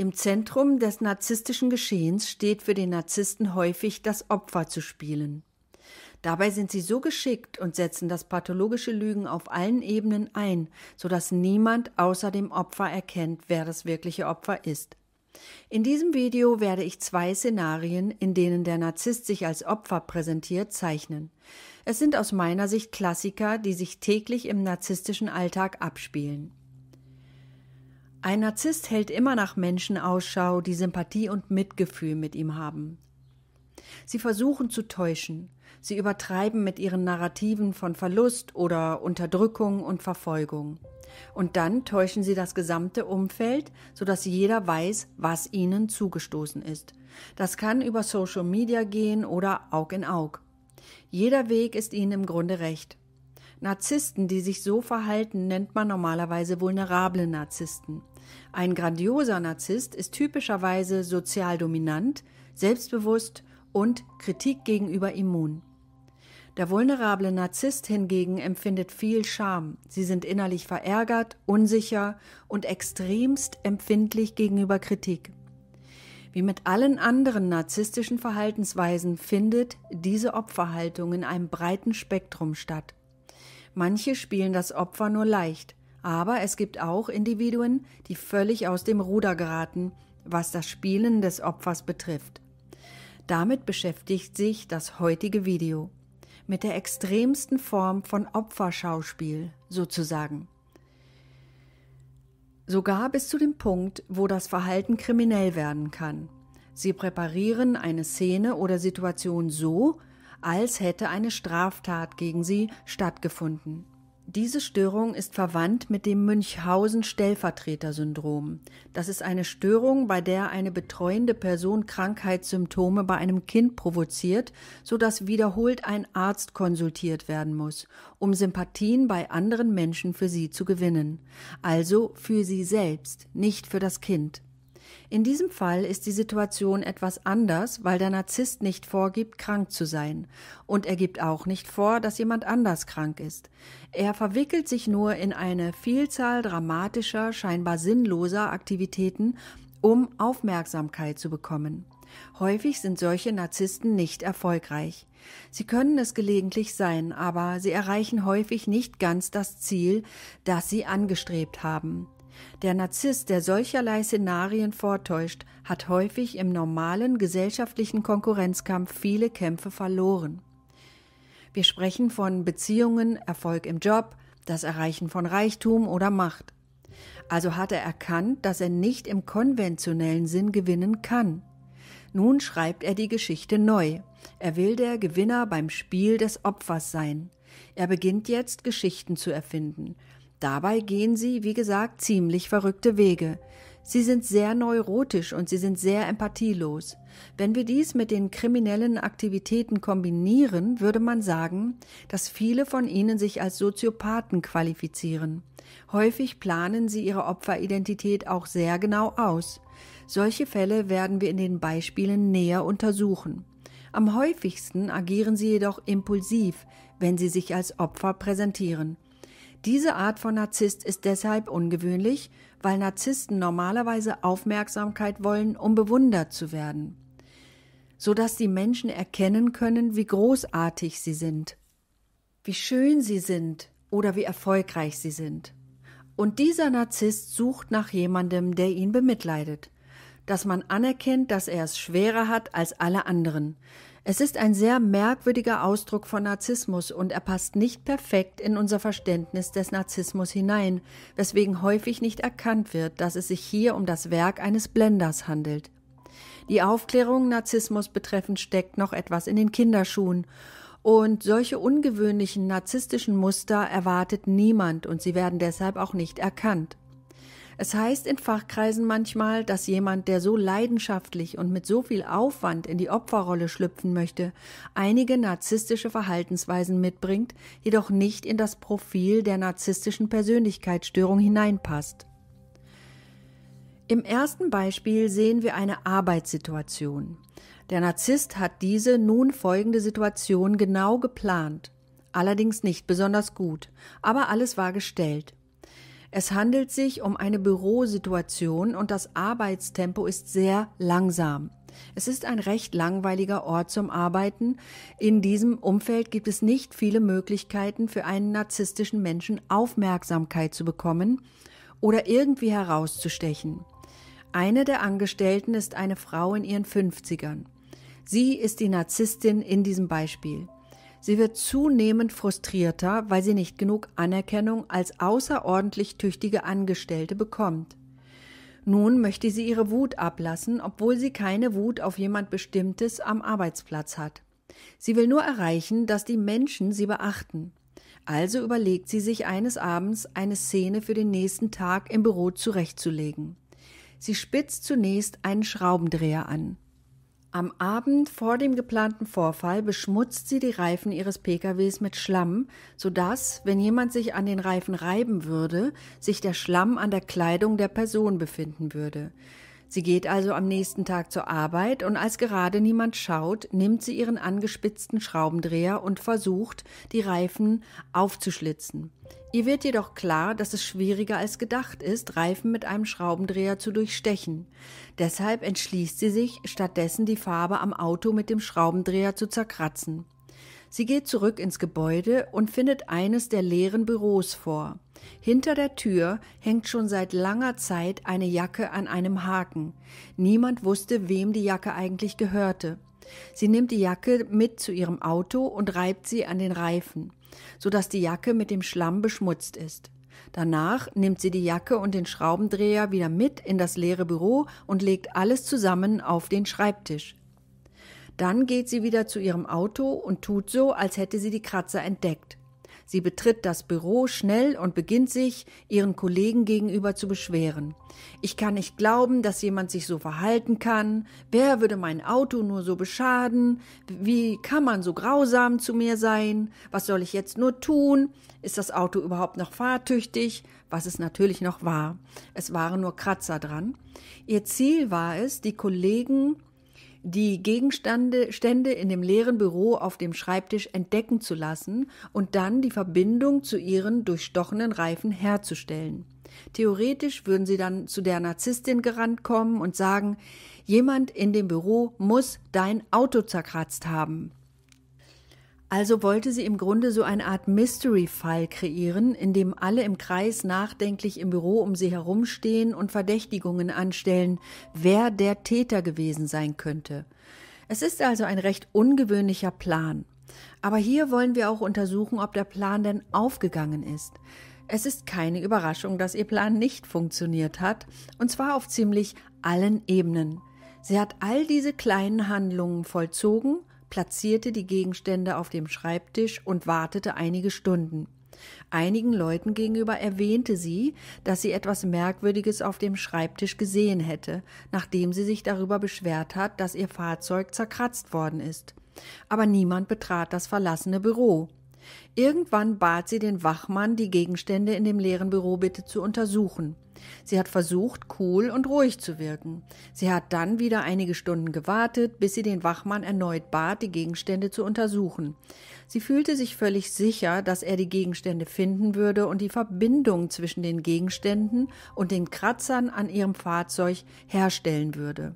Im Zentrum des narzisstischen Geschehens steht für den Narzissten häufig das Opfer zu spielen. Dabei sind sie so geschickt und setzen das pathologische Lügen auf allen Ebenen ein, sodass niemand außer dem Opfer erkennt, wer das wirkliche Opfer ist. In diesem Video werde ich zwei Szenarien, in denen der Narzisst sich als Opfer präsentiert, zeichnen. Es sind aus meiner Sicht Klassiker, die sich täglich im narzisstischen Alltag abspielen. Ein Narzisst hält immer nach Menschen Ausschau, die Sympathie und Mitgefühl mit ihm haben. Sie versuchen zu täuschen, sie übertreiben mit ihren Narrativen von Verlust oder Unterdrückung und Verfolgung. Und dann täuschen sie das gesamte Umfeld, sodass jeder weiß, was ihnen zugestoßen ist. Das kann über Social Media gehen oder Aug in Aug. Jeder Weg ist ihnen im Grunde recht. Narzissten, die sich so verhalten, nennt man normalerweise vulnerable Narzissten. Ein grandioser Narzisst ist typischerweise sozial dominant, selbstbewusst und Kritik gegenüber immun. Der vulnerable Narzisst hingegen empfindet viel Scham. Sie sind innerlich verärgert, unsicher und extremst empfindlich gegenüber Kritik. Wie mit allen anderen narzisstischen Verhaltensweisen findet diese Opferhaltung in einem breiten Spektrum statt. Manche spielen das Opfer nur leicht, aber es gibt auch Individuen, die völlig aus dem Ruder geraten, was das Spielen des Opfers betrifft. Damit beschäftigt sich das heutige Video mit der extremsten Form von Opferschauspiel sozusagen. Sogar bis zu dem Punkt, wo das Verhalten kriminell werden kann. Sie präparieren eine Szene oder Situation so, als hätte eine Straftat gegen sie stattgefunden. Diese Störung ist verwandt mit dem Münchhausen-Stellvertreter-Syndrom. Das ist eine Störung, bei der eine betreuende Person Krankheitssymptome bei einem Kind provoziert, sodass wiederholt ein Arzt konsultiert werden muss, um Sympathien bei anderen Menschen für sie zu gewinnen. Also für sie selbst, nicht für das Kind. In diesem Fall ist die Situation etwas anders, weil der Narzisst nicht vorgibt, krank zu sein. Und er gibt auch nicht vor, dass jemand anders krank ist. Er verwickelt sich nur in eine Vielzahl dramatischer, scheinbar sinnloser Aktivitäten, um Aufmerksamkeit zu bekommen. Häufig sind solche Narzissten nicht erfolgreich. Sie können es gelegentlich sein, aber sie erreichen häufig nicht ganz das Ziel, das sie angestrebt haben. Der Narzisst, der solcherlei Szenarien vortäuscht, hat häufig im normalen gesellschaftlichen Konkurrenzkampf viele Kämpfe verloren. Wir sprechen von Beziehungen, Erfolg im Job, das Erreichen von Reichtum oder Macht. Also hat er erkannt, dass er nicht im konventionellen Sinn gewinnen kann. Nun schreibt er die Geschichte neu. Er will der Gewinner beim Spiel des Opfers sein. Er beginnt jetzt Geschichten zu erfinden, Dabei gehen sie, wie gesagt, ziemlich verrückte Wege. Sie sind sehr neurotisch und sie sind sehr empathielos. Wenn wir dies mit den kriminellen Aktivitäten kombinieren, würde man sagen, dass viele von ihnen sich als Soziopathen qualifizieren. Häufig planen sie ihre Opferidentität auch sehr genau aus. Solche Fälle werden wir in den Beispielen näher untersuchen. Am häufigsten agieren sie jedoch impulsiv, wenn sie sich als Opfer präsentieren. Diese Art von Narzisst ist deshalb ungewöhnlich, weil Narzissten normalerweise Aufmerksamkeit wollen, um bewundert zu werden, sodass die Menschen erkennen können, wie großartig sie sind, wie schön sie sind oder wie erfolgreich sie sind. Und dieser Narzisst sucht nach jemandem, der ihn bemitleidet, dass man anerkennt, dass er es schwerer hat als alle anderen. Es ist ein sehr merkwürdiger Ausdruck von Narzissmus und er passt nicht perfekt in unser Verständnis des Narzissmus hinein, weswegen häufig nicht erkannt wird, dass es sich hier um das Werk eines Blenders handelt. Die Aufklärung Narzissmus betreffend steckt noch etwas in den Kinderschuhen. Und solche ungewöhnlichen narzisstischen Muster erwartet niemand und sie werden deshalb auch nicht erkannt. Es heißt in Fachkreisen manchmal, dass jemand, der so leidenschaftlich und mit so viel Aufwand in die Opferrolle schlüpfen möchte, einige narzisstische Verhaltensweisen mitbringt, jedoch nicht in das Profil der narzisstischen Persönlichkeitsstörung hineinpasst. Im ersten Beispiel sehen wir eine Arbeitssituation. Der Narzisst hat diese nun folgende Situation genau geplant. Allerdings nicht besonders gut, aber alles war gestellt. Es handelt sich um eine Bürosituation und das Arbeitstempo ist sehr langsam. Es ist ein recht langweiliger Ort zum Arbeiten. In diesem Umfeld gibt es nicht viele Möglichkeiten für einen narzisstischen Menschen Aufmerksamkeit zu bekommen oder irgendwie herauszustechen. Eine der Angestellten ist eine Frau in ihren 50ern. Sie ist die Narzisstin in diesem Beispiel. Sie wird zunehmend frustrierter, weil sie nicht genug Anerkennung als außerordentlich tüchtige Angestellte bekommt. Nun möchte sie ihre Wut ablassen, obwohl sie keine Wut auf jemand Bestimmtes am Arbeitsplatz hat. Sie will nur erreichen, dass die Menschen sie beachten. Also überlegt sie sich eines Abends, eine Szene für den nächsten Tag im Büro zurechtzulegen. Sie spitzt zunächst einen Schraubendreher an. Am Abend vor dem geplanten Vorfall beschmutzt sie die Reifen ihres PKWs mit Schlamm, sodass, wenn jemand sich an den Reifen reiben würde, sich der Schlamm an der Kleidung der Person befinden würde. Sie geht also am nächsten Tag zur Arbeit und als gerade niemand schaut, nimmt sie ihren angespitzten Schraubendreher und versucht, die Reifen aufzuschlitzen. Ihr wird jedoch klar, dass es schwieriger als gedacht ist, Reifen mit einem Schraubendreher zu durchstechen. Deshalb entschließt sie sich, stattdessen die Farbe am Auto mit dem Schraubendreher zu zerkratzen. Sie geht zurück ins Gebäude und findet eines der leeren Büros vor. Hinter der Tür hängt schon seit langer Zeit eine Jacke an einem Haken. Niemand wusste, wem die Jacke eigentlich gehörte. Sie nimmt die Jacke mit zu ihrem Auto und reibt sie an den Reifen, sodass die Jacke mit dem Schlamm beschmutzt ist. Danach nimmt sie die Jacke und den Schraubendreher wieder mit in das leere Büro und legt alles zusammen auf den Schreibtisch. Dann geht sie wieder zu ihrem Auto und tut so, als hätte sie die Kratzer entdeckt. Sie betritt das Büro schnell und beginnt sich, ihren Kollegen gegenüber zu beschweren. Ich kann nicht glauben, dass jemand sich so verhalten kann. Wer würde mein Auto nur so beschaden? Wie kann man so grausam zu mir sein? Was soll ich jetzt nur tun? Ist das Auto überhaupt noch fahrtüchtig? Was es natürlich noch war. Es waren nur Kratzer dran. Ihr Ziel war es, die Kollegen die Gegenstände in dem leeren Büro auf dem Schreibtisch entdecken zu lassen und dann die Verbindung zu ihren durchstochenen Reifen herzustellen. Theoretisch würden sie dann zu der Narzisstin gerannt kommen und sagen, jemand in dem Büro muss dein Auto zerkratzt haben. Also wollte sie im Grunde so eine Art Mystery-Fall kreieren, in dem alle im Kreis nachdenklich im Büro um sie herumstehen und Verdächtigungen anstellen, wer der Täter gewesen sein könnte. Es ist also ein recht ungewöhnlicher Plan. Aber hier wollen wir auch untersuchen, ob der Plan denn aufgegangen ist. Es ist keine Überraschung, dass ihr Plan nicht funktioniert hat, und zwar auf ziemlich allen Ebenen. Sie hat all diese kleinen Handlungen vollzogen, platzierte die Gegenstände auf dem Schreibtisch und wartete einige Stunden. Einigen Leuten gegenüber erwähnte sie, dass sie etwas Merkwürdiges auf dem Schreibtisch gesehen hätte, nachdem sie sich darüber beschwert hat, dass ihr Fahrzeug zerkratzt worden ist. Aber niemand betrat das verlassene Büro. Irgendwann bat sie den Wachmann, die Gegenstände in dem leeren Büro bitte zu untersuchen. Sie hat versucht, cool und ruhig zu wirken. Sie hat dann wieder einige Stunden gewartet, bis sie den Wachmann erneut bat, die Gegenstände zu untersuchen. Sie fühlte sich völlig sicher, dass er die Gegenstände finden würde und die Verbindung zwischen den Gegenständen und den Kratzern an ihrem Fahrzeug herstellen würde.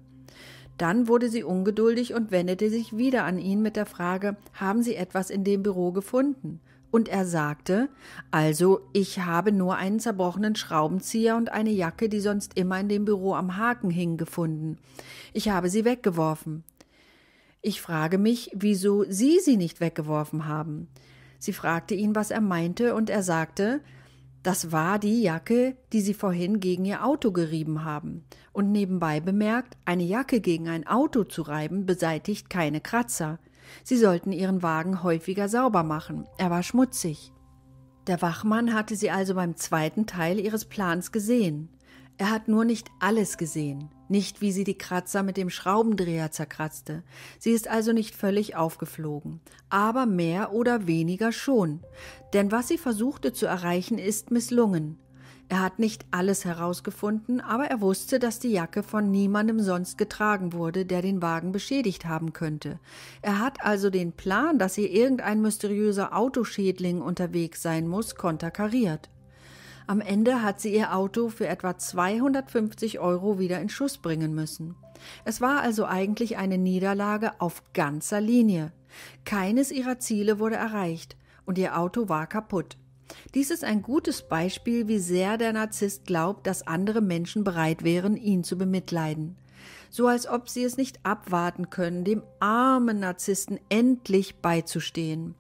Dann wurde sie ungeduldig und wendete sich wieder an ihn mit der Frage, haben Sie etwas in dem Büro gefunden? und er sagte, also ich habe nur einen zerbrochenen Schraubenzieher und eine Jacke, die sonst immer in dem Büro am Haken hing, gefunden. Ich habe sie weggeworfen. Ich frage mich, wieso Sie sie nicht weggeworfen haben. Sie fragte ihn, was er meinte, und er sagte, das war die Jacke, die Sie vorhin gegen Ihr Auto gerieben haben. Und nebenbei bemerkt, eine Jacke gegen ein Auto zu reiben beseitigt keine Kratzer. Sie sollten ihren Wagen häufiger sauber machen, er war schmutzig. Der Wachmann hatte sie also beim zweiten Teil ihres Plans gesehen. Er hat nur nicht alles gesehen, nicht wie sie die Kratzer mit dem Schraubendreher zerkratzte. Sie ist also nicht völlig aufgeflogen, aber mehr oder weniger schon. Denn was sie versuchte zu erreichen, ist misslungen. Er hat nicht alles herausgefunden, aber er wusste, dass die Jacke von niemandem sonst getragen wurde, der den Wagen beschädigt haben könnte. Er hat also den Plan, dass hier irgendein mysteriöser Autoschädling unterwegs sein muss, konterkariert. Am Ende hat sie ihr Auto für etwa 250 Euro wieder in Schuss bringen müssen. Es war also eigentlich eine Niederlage auf ganzer Linie. Keines ihrer Ziele wurde erreicht und ihr Auto war kaputt. Dies ist ein gutes Beispiel, wie sehr der Narzisst glaubt, dass andere Menschen bereit wären, ihn zu bemitleiden. So als ob sie es nicht abwarten können, dem armen Narzissten endlich beizustehen.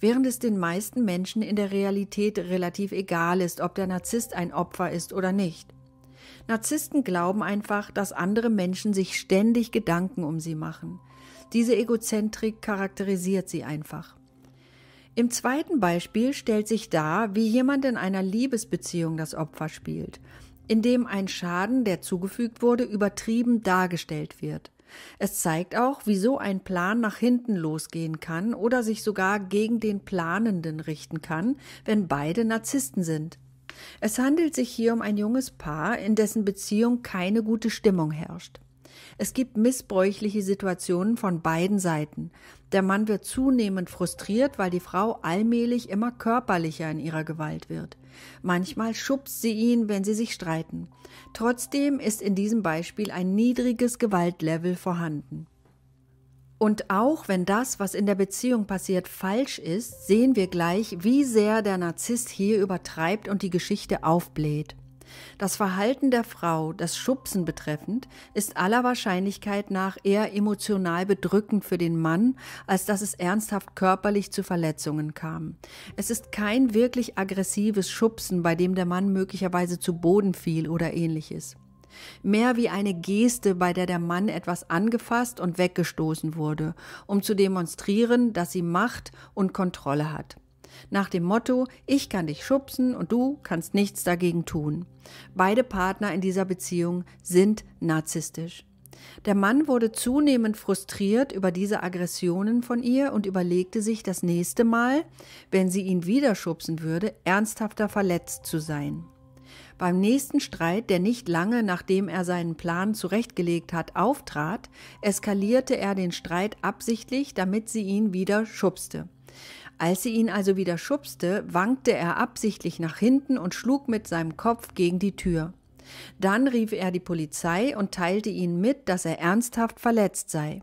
Während es den meisten Menschen in der Realität relativ egal ist, ob der Narzisst ein Opfer ist oder nicht. Narzissten glauben einfach, dass andere Menschen sich ständig Gedanken um sie machen. Diese Egozentrik charakterisiert sie einfach. Im zweiten Beispiel stellt sich dar, wie jemand in einer Liebesbeziehung das Opfer spielt, indem ein Schaden, der zugefügt wurde, übertrieben dargestellt wird. Es zeigt auch, wieso ein Plan nach hinten losgehen kann oder sich sogar gegen den Planenden richten kann, wenn beide Narzissten sind. Es handelt sich hier um ein junges Paar, in dessen Beziehung keine gute Stimmung herrscht. Es gibt missbräuchliche Situationen von beiden Seiten. Der Mann wird zunehmend frustriert, weil die Frau allmählich immer körperlicher in ihrer Gewalt wird. Manchmal schubst sie ihn, wenn sie sich streiten. Trotzdem ist in diesem Beispiel ein niedriges Gewaltlevel vorhanden. Und auch wenn das, was in der Beziehung passiert, falsch ist, sehen wir gleich, wie sehr der Narzisst hier übertreibt und die Geschichte aufbläht. Das Verhalten der Frau, das Schubsen betreffend, ist aller Wahrscheinlichkeit nach eher emotional bedrückend für den Mann, als dass es ernsthaft körperlich zu Verletzungen kam. Es ist kein wirklich aggressives Schubsen, bei dem der Mann möglicherweise zu Boden fiel oder ähnliches. Mehr wie eine Geste, bei der der Mann etwas angefasst und weggestoßen wurde, um zu demonstrieren, dass sie Macht und Kontrolle hat nach dem Motto, ich kann dich schubsen und du kannst nichts dagegen tun. Beide Partner in dieser Beziehung sind narzisstisch. Der Mann wurde zunehmend frustriert über diese Aggressionen von ihr und überlegte sich das nächste Mal, wenn sie ihn wieder schubsen würde, ernsthafter verletzt zu sein. Beim nächsten Streit, der nicht lange nachdem er seinen Plan zurechtgelegt hat, auftrat, eskalierte er den Streit absichtlich, damit sie ihn wieder schubste. Als sie ihn also wieder schubste, wankte er absichtlich nach hinten und schlug mit seinem Kopf gegen die Tür. Dann rief er die Polizei und teilte ihnen mit, dass er ernsthaft verletzt sei.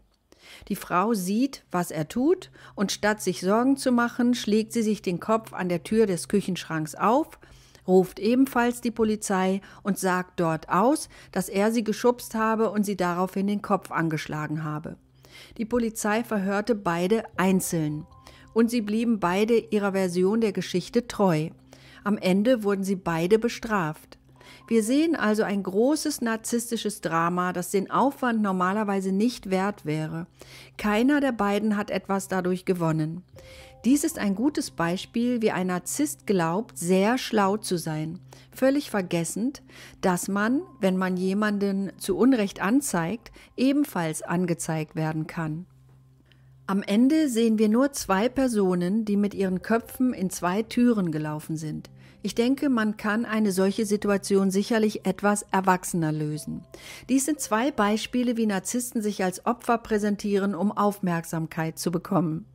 Die Frau sieht, was er tut, und statt sich Sorgen zu machen, schlägt sie sich den Kopf an der Tür des Küchenschranks auf, ruft ebenfalls die Polizei und sagt dort aus, dass er sie geschubst habe und sie daraufhin den Kopf angeschlagen habe. Die Polizei verhörte beide einzeln und sie blieben beide ihrer Version der Geschichte treu. Am Ende wurden sie beide bestraft. Wir sehen also ein großes narzisstisches Drama, das den Aufwand normalerweise nicht wert wäre. Keiner der beiden hat etwas dadurch gewonnen. Dies ist ein gutes Beispiel, wie ein Narzisst glaubt, sehr schlau zu sein, völlig vergessend, dass man, wenn man jemanden zu Unrecht anzeigt, ebenfalls angezeigt werden kann. Am Ende sehen wir nur zwei Personen, die mit ihren Köpfen in zwei Türen gelaufen sind. Ich denke, man kann eine solche Situation sicherlich etwas erwachsener lösen. Dies sind zwei Beispiele, wie Narzissten sich als Opfer präsentieren, um Aufmerksamkeit zu bekommen.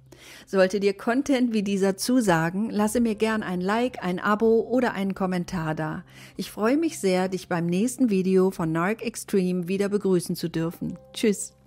Sollte dir Content wie dieser zusagen, lasse mir gern ein Like, ein Abo oder einen Kommentar da. Ich freue mich sehr, dich beim nächsten Video von Narc Extreme wieder begrüßen zu dürfen. Tschüss!